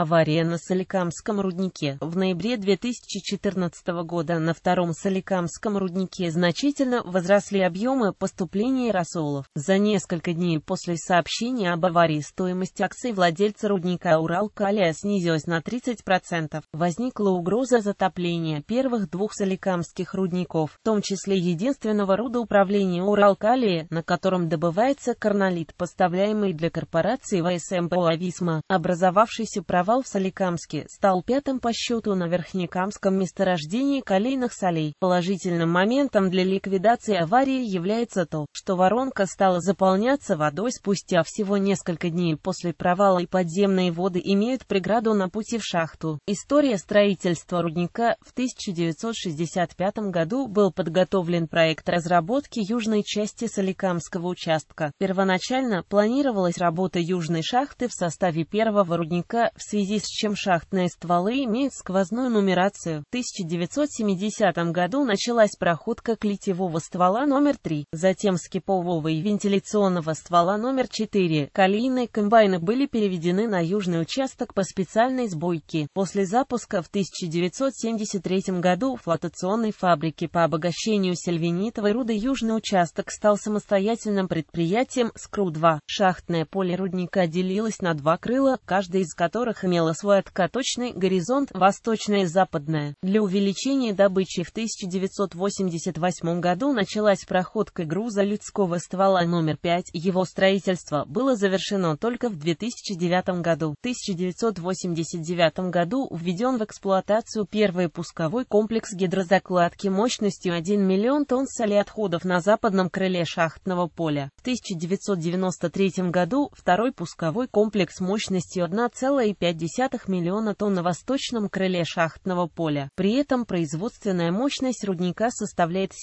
Авария на Соликамском руднике. В ноябре 2014 года на втором Соликамском руднике значительно возросли объемы поступления рассолов. За несколько дней после сообщения об аварии стоимость акций владельца рудника Уралкалия снизилась на 30%. Возникла угроза затопления первых двух Соликамских рудников, в том числе единственного рудоуправления Уралкалия, на котором добывается карнолит, поставляемый для корпорации ВСМ Боависма, образовавшийся правительством существовал в Соликамске, стал пятым по счету на Верхнекамском месторождении колейных солей. Положительным моментом для ликвидации аварии является то, что воронка стала заполняться водой спустя всего несколько дней после провала и подземные воды имеют преграду на пути в шахту. История строительства рудника в 1965 году был подготовлен проект разработки южной части Соликамского участка. Первоначально планировалась работа южной шахты в составе первого рудника в связи с чем шахтные стволы имеют сквозную нумерацию. В 1970 году началась проходка клетевого ствола номер 3, затем скипового и вентиляционного ствола номер 4. Калийные комбайны были переведены на южный участок по специальной сбойке. После запуска в 1973 году флотационной фабрики по обогащению сельвинитовой руды южный участок стал самостоятельным предприятием СКРУ-2. Шахтное поле рудника делилось на два крыла, каждый из которых имела свой откаточный горизонт восточная и западная. Для увеличения добычи в 1988 году началась проходка груза людского ствола номер 5, его строительство было завершено только в 2009 году. В 1989 году введен в эксплуатацию первый пусковой комплекс гидрозакладки мощностью 1 миллион тонн соли отходов на западном крыле шахтного поля. В 1993 году второй пусковой комплекс мощностью 1,5 1,5 миллиона тонн на восточном крыле шахтного поля. При этом производственная мощность рудника составляет 7,6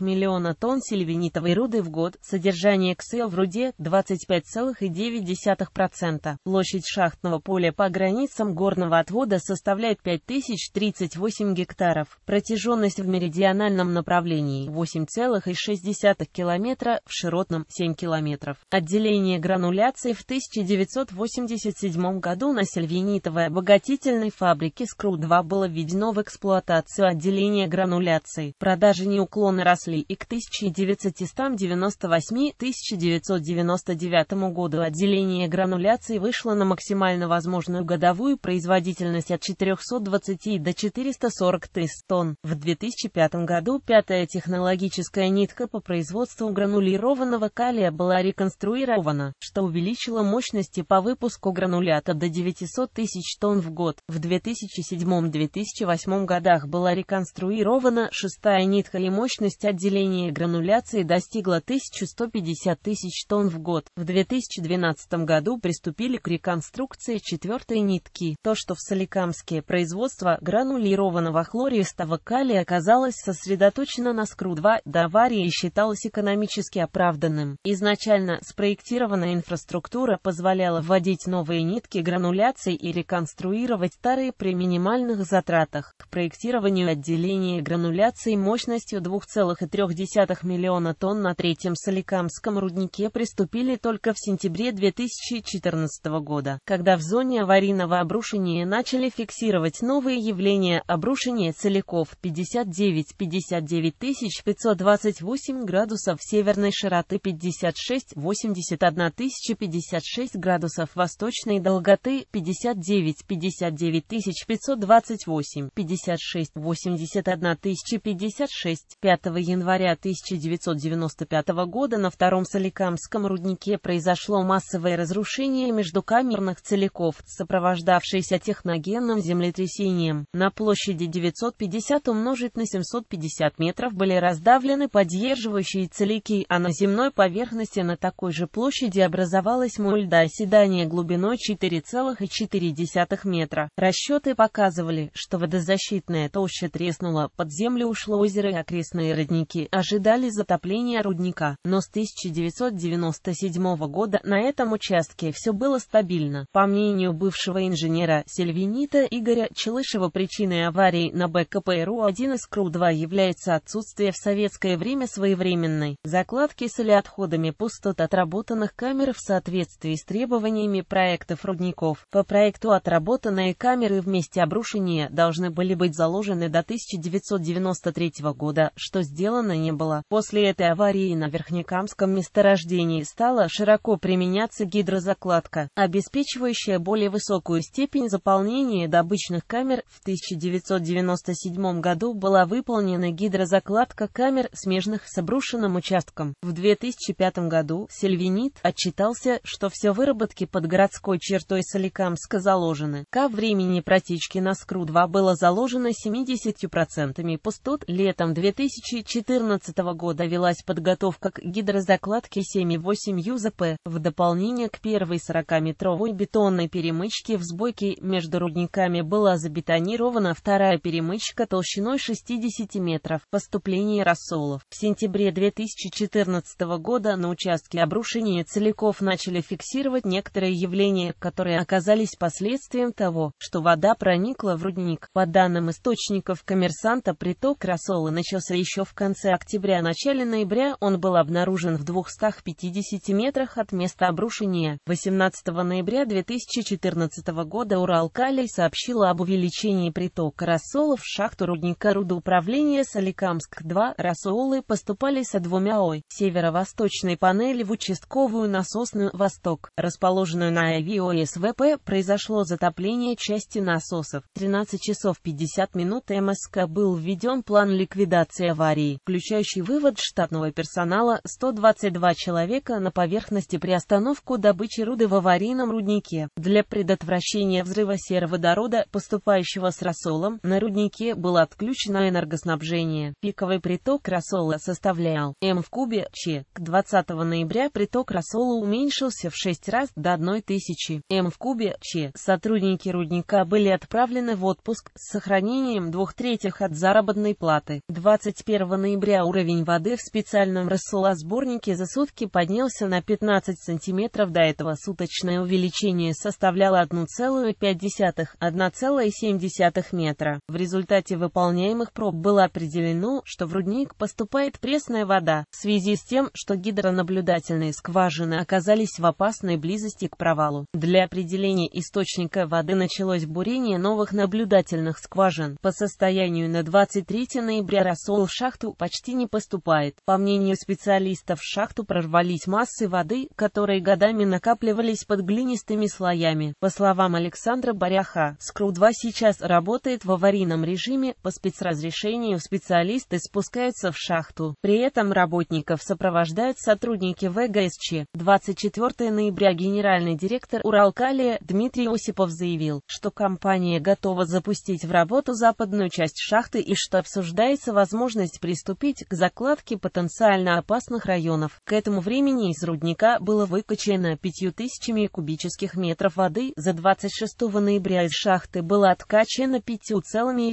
миллиона тонн сильвинитовой руды в год, содержание КСЛ в руде 25,9%. Площадь шахтного поля по границам горного отвода составляет 5038 гектаров. Протяженность в меридиональном направлении 8,6 километра, в широтном 7 километров. Отделение грануляции в 1987 1967 году на сельвинитовой обогатительной фабрике СКРУ-2 было введено в эксплуатацию отделение грануляции. Продажи неуклонно росли и к 1998-1999 году отделение грануляции вышло на максимально возможную годовую производительность от 420 до 440 тысяч тонн. В 2005 году пятая технологическая нитка по производству гранулированного калия была реконструирована, что увеличило мощности по выпуску грануляций 0 до 900 тысяч тонн в год. В 2007-2008 годах была реконструирована шестая нитка и мощность отделения грануляции достигла 1150 тысяч тонн в год. В 2012 году приступили к реконструкции четвертой нитки. То, что в Соликамске производство гранулированного хлористого калия оказалось сосредоточено на СКРУ-2 до аварии считалось экономически оправданным. Изначально спроектированная инфраструктура позволяла вводить новые нитки грануляций и реконструировать старые при минимальных затратах. К проектированию отделения грануляций мощностью 2,3 миллиона тонн на третьем Соликамском руднике приступили только в сентябре 2014 года, когда в зоне аварийного обрушения начали фиксировать новые явления обрушения целиков 59-59 528 градусов северной широты 56-81 56 градусов восточной средней долготы 59 59 528 56 81 056 5 января 1995 года на втором Соликамском руднике произошло массовое разрушение междукамерных целиков, сопровождавшееся техногенным землетрясением. На площади 950 умножить на 750 метров были раздавлены поддерживающие целики, а на земной поверхности на такой же площади образовалась мульда оседания глубиной 4,4 метра. Расчеты показывали, что водозащитная толща треснула, под землю ушло озеро и окрестные родники ожидали затопления рудника, но с 1997 года на этом участке все было стабильно. По мнению бывшего инженера Сельвинита Игоря Челышева причиной аварии на БКПРУ-1 из КРУ-2 является отсутствие в советское время своевременной закладки с или отходами пустот отработанных камер в соответствии с требованиями проектов напротив рудников. По проекту отработанные камеры в месте обрушения должны были быть заложены до 1993 года, что сделано не было. После этой аварии на Верхнекамском месторождении стала широко применяться гидрозакладка, обеспечивающая более высокую степень заполнения добычных камер. В 1997 году была выполнена гидрозакладка камер, смежных с обрушенным участком. В 2005 году Сильвинит отчитался, что все выработки под городской чертой Соликамска заложены. Ко времени протечки на Скру-2 было заложено 70% пустот. Летом 2014 года велась подготовка к гидрозакладке 7,8 ЮЗП, в дополнение к первой 40-метровой бетонной перемычке в сбойке между рудниками была забетонирована вторая перемычка толщиной 60 метров. Поступление рассолов. В сентябре 2014 года на участке обрушения целиков начали фиксировать некоторые явления которые оказались последствием того, что вода проникла в рудник. По данным источников коммерсанта, приток рассола начался еще в конце октября-начале ноября, он был обнаружен в 250 метрах от места обрушения. 18 ноября 2014 года Уралкалий сообщила об увеличении притока рассола в шахту рудника рудоуправления Соликамск-2. Рассолы поступали со двумя ой, северо-восточной панели в участковую насосную «Восток», расположенную на Авио ОСВП произошло затопление части насосов. 13 часов 50 минут МСК был введен план ликвидации аварии, включающий вывод штатного персонала 122 человека на поверхности при остановку добычи руды в аварийном руднике. Для предотвращения взрыва сероводорода, поступающего с рассолом, на руднике было отключено энергоснабжение. Пиковый приток рассола составлял М в кубе Ч. К 20 ноября приток рассола уменьшился в 6 раз до 1000 тысячи М в кубе Ч. Сотрудники рудника были отправлены в отпуск с сохранением двух третьих от заработной платы. 21 ноября уровень воды в специальном рассолосборнике за сутки поднялся на 15 сантиметров. До этого суточное увеличение составляло 1,5-1,7 метра. В результате выполняемых проб было определено, что в рудник поступает пресная вода. В связи с тем, что гидронаблюдательные скважины оказались в опасной близости к провалу. Для определения источника воды началось бурение новых наблюдательных скважин. По состоянию на 23 ноября рассол в шахту почти не поступает. По мнению специалистов, в шахту прорвались массы воды, которые годами накапливались под глинистыми слоями. По словам Александра Баряха, Скру-2 сейчас работает в аварийном режиме, по спецразрешению специалисты спускаются в шахту. При этом работников сопровождают сотрудники ВГСЧ. 24 ноября генеральный директор Уралкалия Дмитрий Осипов заявил, что компания готова запустить в работу западную часть шахты и что обсуждается возможность приступить к закладке потенциально опасных районов. К этому времени из рудника было выкачено 5000 кубических метров воды. За 26 ноября из шахты было откачено 5,6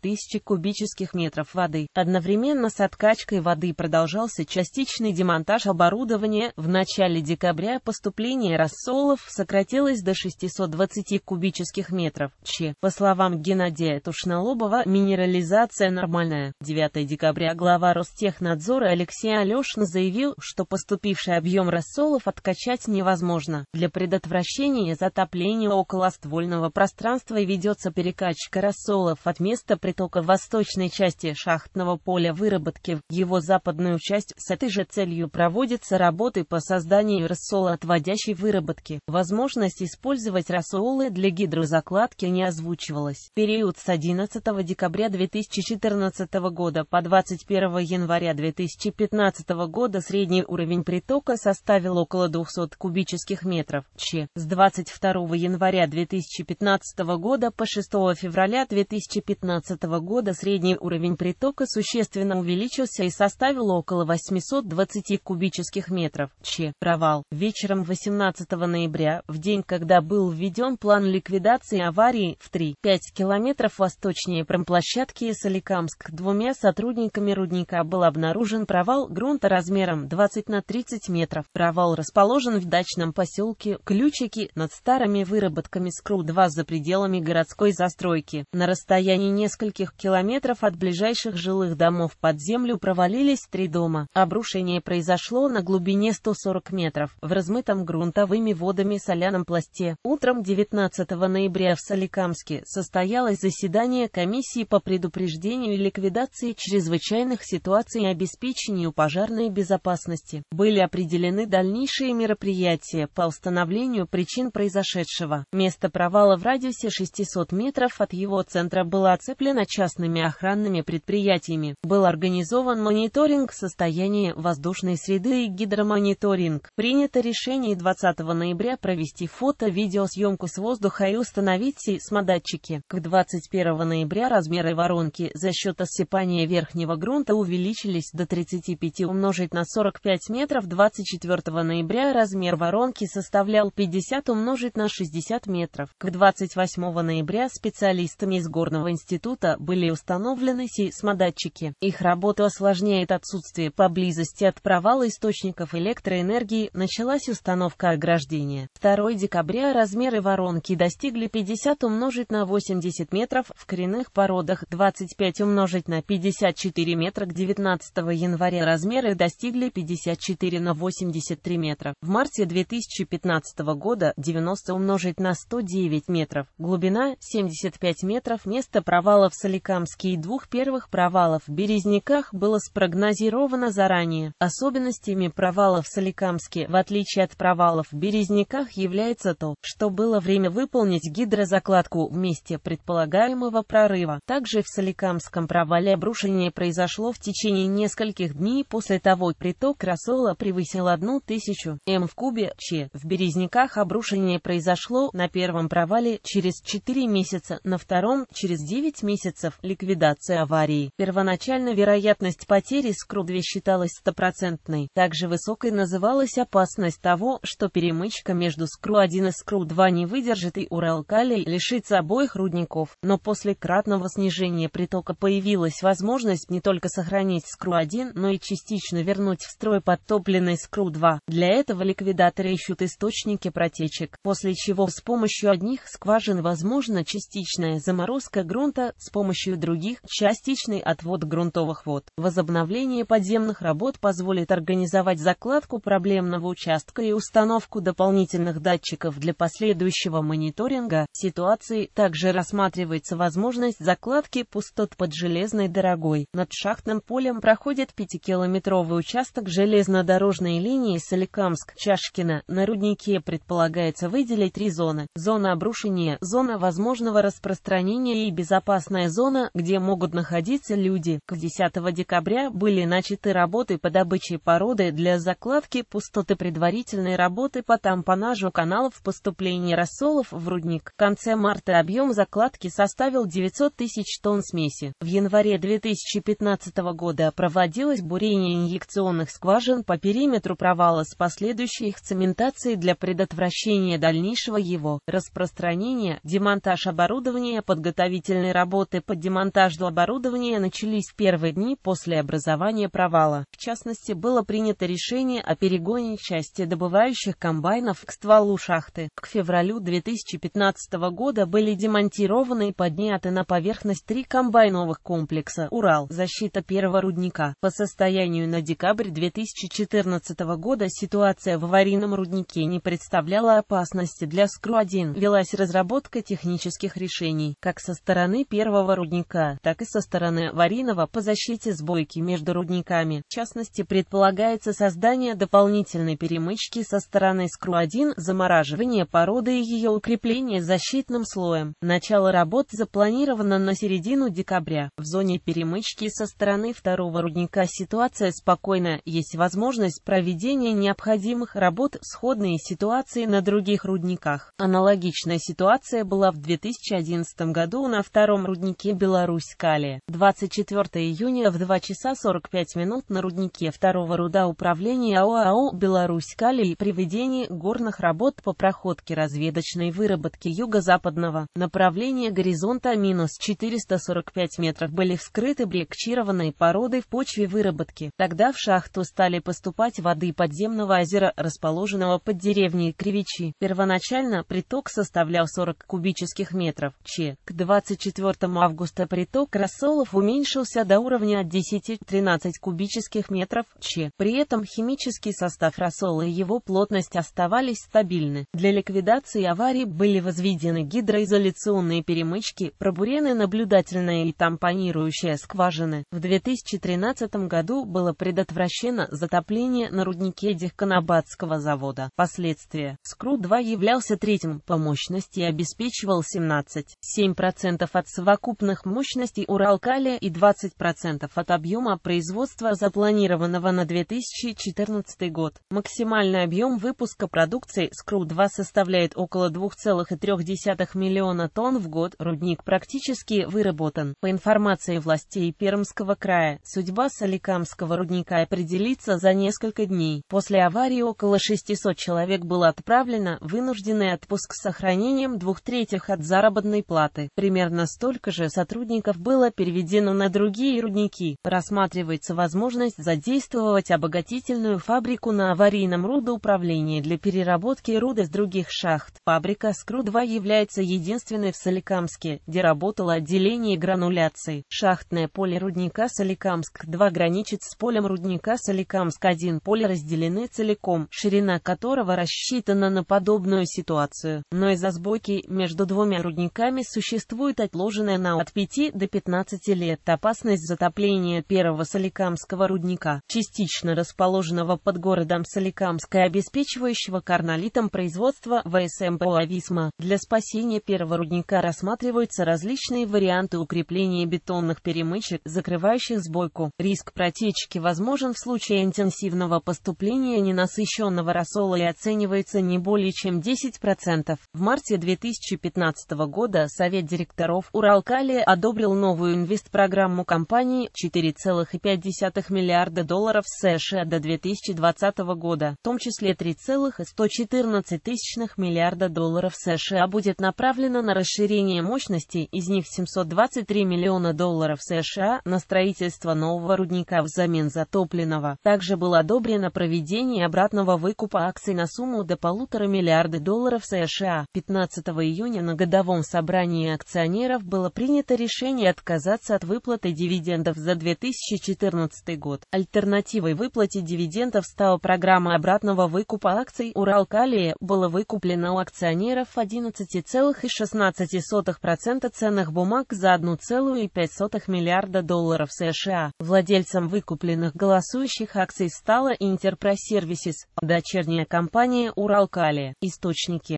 тысячи кубических метров воды. Одновременно с откачкой воды продолжался частичный демонтаж оборудования. В начале декабря поступление рассола долларов сократилось до 620 кубических метров. Ч. По словам Геннадия Тушнолобова, минерализация нормальная. 9 декабря глава Ростехнадзора Алексей Алешин заявил, что поступивший объем рассолов откачать невозможно. Для предотвращения затопления околоствольного пространства ведется перекачка рассолов от места притока восточной части шахтного поля выработки в его западную часть. С этой же целью проводятся работы по созданию рассола отводящей выработки закладки. Возможность использовать рассолы для гидрозакладки не озвучивалась. Период с 11 декабря 2014 года по 21 января 2015 года средний уровень притока составил около 200 кубических метров. Ч. С 22 января 2015 года по 6 февраля 2015 года средний уровень притока существенно увеличился и составил около 820 кубических метров. Ч. Провал. Вечером 18 ноября ноября, в день, когда был введен план ликвидации аварии, в 3-5 километров восточнее промплощадки Соликамск двумя сотрудниками рудника был обнаружен провал грунта размером 20 на 30 метров. Провал расположен в дачном поселке Ключики над старыми выработками СКРУ-2 за пределами городской застройки. На расстоянии нескольких километров от ближайших жилых домов под землю провалились три дома. Обрушение произошло на глубине 140 метров в размытом грунтовыми водами отходами соляном пласте. Утром 19 ноября в Соликамске состоялось заседание комиссии по предупреждению и ликвидации чрезвычайных ситуаций и обеспечению пожарной безопасности. Были определены дальнейшие мероприятия по установлению причин произошедшего. Место провала в радиусе 600 метров от его центра было оцеплено частными охранными предприятиями. Был организован мониторинг состояния воздушной среды и гидромониторинг. Принято решение 20 ноября ноября провести фото-видеосъемку с воздуха и установить сейсмодатчики. К 21 ноября размеры воронки за счет осыпания верхнего грунта увеличились до 35 умножить на 45 метров. 24 ноября размер воронки составлял 50 умножить на 60 метров. К 28 ноября специалистами из Горного института были установлены сейсмодатчики. Их работу осложняет отсутствие поблизости от провала источников электроэнергии. Началась установка ограждений бассейне. 2 декабря размеры воронки достигли 50 умножить на 80 метров, в коренных породах 25 умножить на 54 метра. К 19 января размеры достигли 54 на 83 метра. В марте 2015 года 90 умножить на 109 метров. Глубина 75 метров. Место провала в Соликамске и двух первых провалов в Березняках было спрогнозировано заранее. Особенностями провалов в Соликамске, в отличие от провалов в Березняках, известняках является то, что было время выполнить гидрозакладку в месте предполагаемого прорыва. Также в Соликамском провале обрушение произошло в течение нескольких дней после того, приток рассола превысил 1000 м в кубе ч. В Березняках обрушение произошло на первом провале через 4 месяца, на втором через 9 месяцев ликвидация аварии. Первоначально вероятность потери скрудве считалась стопроцентной. Также высокой называлась опасность того, что перемычка Стычка между Скру-1 и Скру-2 не выдержит и Урал-Калий лишится обоих рудников, но после кратного снижения притока появилась возможность не только сохранить Скру-1, но и частично вернуть в строй подтопленный Скру-2. Для этого ликвидаторы ищут источники протечек, после чего с помощью одних скважин возможна частичная заморозка грунта, с помощью других – частичный отвод грунтовых вод. Возобновление подземных работ позволит организовать закладку проблемного участка и установку дополнительных дополнительных датчиков для последующего мониторинга ситуации также рассматривается возможность закладки пустот под железной дорогой. Над шахтным полем проходит 5-километровый участок железнодорожной линии Соликамск-Чашкина. На руднике предполагается выделить три зоны. Зона обрушения, зона возможного распространения и безопасная зона, где могут находиться люди. К 10 декабря были начаты работы по добыче породы для закладки пустоты предварительной работы по тампону тампонажу каналов поступления рассолов в рудник. В конце марта объем закладки составил 900 тысяч тонн смеси. В январе 2015 года проводилось бурение инъекционных скважин по периметру провала с последующей их цементацией для предотвращения дальнейшего его распространения. Демонтаж оборудования подготовительной работы под демонтажу оборудования начались в первые дни после образования провала. В частности, было принято решение о перегоне части добывающих комбайнов к стволу шахты. К февралю 2015 года были демонтированы и подняты на поверхность три комбайновых комплекса «Урал» защита первого рудника. По состоянию на декабрь 2014 года ситуация в аварийном руднике не представляла опасности для СКРУ-1. Велась разработка технических решений, как со стороны первого рудника, так и со стороны аварийного по защите сбойки между рудниками. В частности, предполагается создание дополнительной перемычки со стороны СКРУ-1 1. Замораживание породы и ее укрепление защитным слоем. Начало работ запланировано на середину декабря. В зоне перемычки со стороны второго рудника ситуация спокойна. Есть возможность проведения необходимых работ сходные ситуации на других рудниках. Аналогичная ситуация была в 2011 году на втором руднике Беларусь-Калия. 24 июня в 2 часа 45 минут на руднике второго руда управления АОАО «Беларусь-Калий» при введении город плодотворных работ по проходке разведочной выработки юго-западного направления горизонта минус 445 метров были вскрыты брекчированные породы в почве выработки. Тогда в шахту стали поступать воды подземного озера, расположенного под деревней Кривичи. Первоначально приток составлял 40 кубических метров, ч. К 24 августа приток рассолов уменьшился до уровня от 10-13 кубических метров, ч. При этом химический состав рассола и его плотность оставались оставались стабильны. Для ликвидации аварии были возведены гидроизоляционные перемычки, пробурены наблюдательные и тампонирующие скважины. В 2013 году было предотвращено затопление на руднике Дехканабадского завода. Последствия. Скру-2 являлся третьим по мощности и обеспечивал 17,7% от совокупных мощностей Уралкалия и 20% от объема производства запланированного на 2014 год. Максимальный объем выпуска продукции продукции «Скру-2» составляет около 2,3 миллиона тонн в год, рудник практически выработан. По информации властей Пермского края, судьба Соликамского рудника определится за несколько дней. После аварии около 600 человек было отправлено в вынужденный отпуск с сохранением двух третьих от заработной платы. Примерно столько же сотрудников было переведено на другие рудники. Рассматривается возможность задействовать обогатительную фабрику на аварийном рудоуправлении для перевода переработки руды с других шахт. Фабрика СКРУ-2 является единственной в Соликамске, где работало отделение грануляции. Шахтное поле рудника Соликамск-2 граничит с полем рудника Соликамск-1. Поле разделены целиком, ширина которого рассчитана на подобную ситуацию. Но из-за сбойки между двумя рудниками существует отложенная на от 5 до 15 лет опасность затопления первого Соликамского рудника, частично расположенного под городом Соликамска обеспечивающего карнолитом производства ВСМП «Ависма». Для спасения первого рудника рассматриваются различные варианты укрепления бетонных перемычек, закрывающих сбойку. Риск протечки возможен в случае интенсивного поступления ненасыщенного рассола и оценивается не более чем 10%. В марте 2015 года Совет директоров «Уралкалия» одобрил новую инвестпрограмму компании 4,5 миллиарда долларов США до 2020 года, в том числе 3,5 114 тысячных миллиарда долларов США будет направлено на расширение мощностей, из них 723 миллиона долларов США на строительство нового рудника взамен затопленного. Также было одобрено проведение обратного выкупа акций на сумму до полутора миллиарда долларов США. 15 июня на годовом собрании акционеров было принято решение отказаться от выплаты дивидендов за 2014 год. Альтернативой выплате дивидендов стала программа обратного выкупа акций у Уралкалия было выкуплено у акционеров 11,16% ценных бумаг за 1,5 миллиарда долларов США. Владельцем выкупленных голосующих акций стала Интерпросервисис, дочерняя компания Уралкалия. Источники